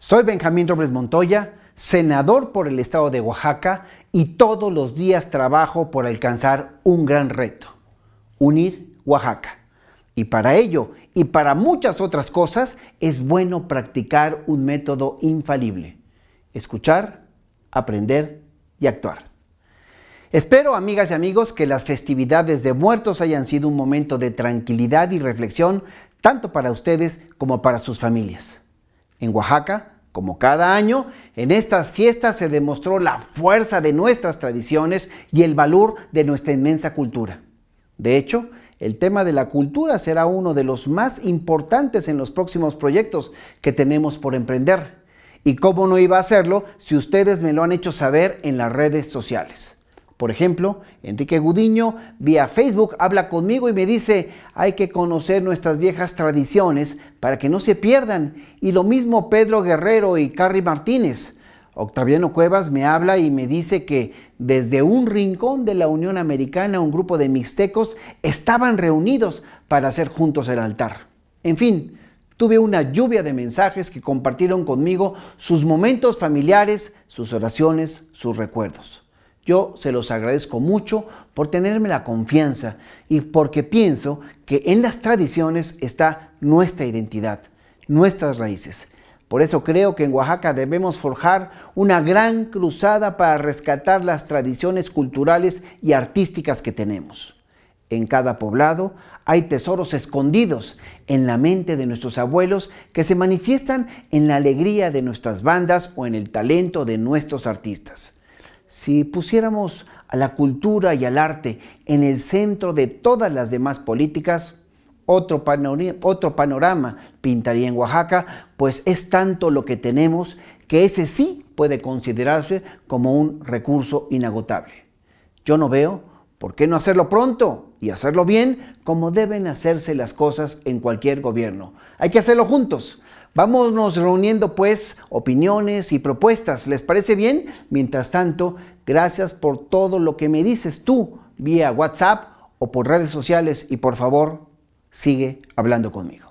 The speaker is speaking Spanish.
Soy Benjamín Robles Montoya, senador por el estado de Oaxaca y todos los días trabajo por alcanzar un gran reto, unir Oaxaca. Y para ello, y para muchas otras cosas, es bueno practicar un método infalible, escuchar, aprender y actuar. Espero, amigas y amigos, que las festividades de muertos hayan sido un momento de tranquilidad y reflexión, tanto para ustedes como para sus familias. En Oaxaca, como cada año, en estas fiestas se demostró la fuerza de nuestras tradiciones y el valor de nuestra inmensa cultura. De hecho, el tema de la cultura será uno de los más importantes en los próximos proyectos que tenemos por emprender. Y cómo no iba a hacerlo si ustedes me lo han hecho saber en las redes sociales. Por ejemplo, Enrique Gudiño vía Facebook habla conmigo y me dice, hay que conocer nuestras viejas tradiciones para que no se pierdan. Y lo mismo Pedro Guerrero y Carrie Martínez. Octaviano Cuevas me habla y me dice que desde un rincón de la Unión Americana un grupo de mixtecos estaban reunidos para hacer juntos el altar. En fin, tuve una lluvia de mensajes que compartieron conmigo sus momentos familiares, sus oraciones, sus recuerdos. Yo se los agradezco mucho por tenerme la confianza y porque pienso que en las tradiciones está nuestra identidad, nuestras raíces. Por eso creo que en Oaxaca debemos forjar una gran cruzada para rescatar las tradiciones culturales y artísticas que tenemos. En cada poblado hay tesoros escondidos en la mente de nuestros abuelos que se manifiestan en la alegría de nuestras bandas o en el talento de nuestros artistas. Si pusiéramos a la cultura y al arte en el centro de todas las demás políticas, otro, panorama pintaría en Oaxaca, pues es tanto lo que tenemos que ese sí puede considerarse como un recurso inagotable. Yo no veo por qué no hacerlo pronto y hacerlo bien como deben hacerse las cosas en cualquier gobierno. Hay que hacerlo juntos Vámonos reuniendo pues opiniones y propuestas. ¿Les parece bien? Mientras tanto, gracias por todo lo que me dices tú vía WhatsApp o por redes sociales y por favor, sigue hablando conmigo.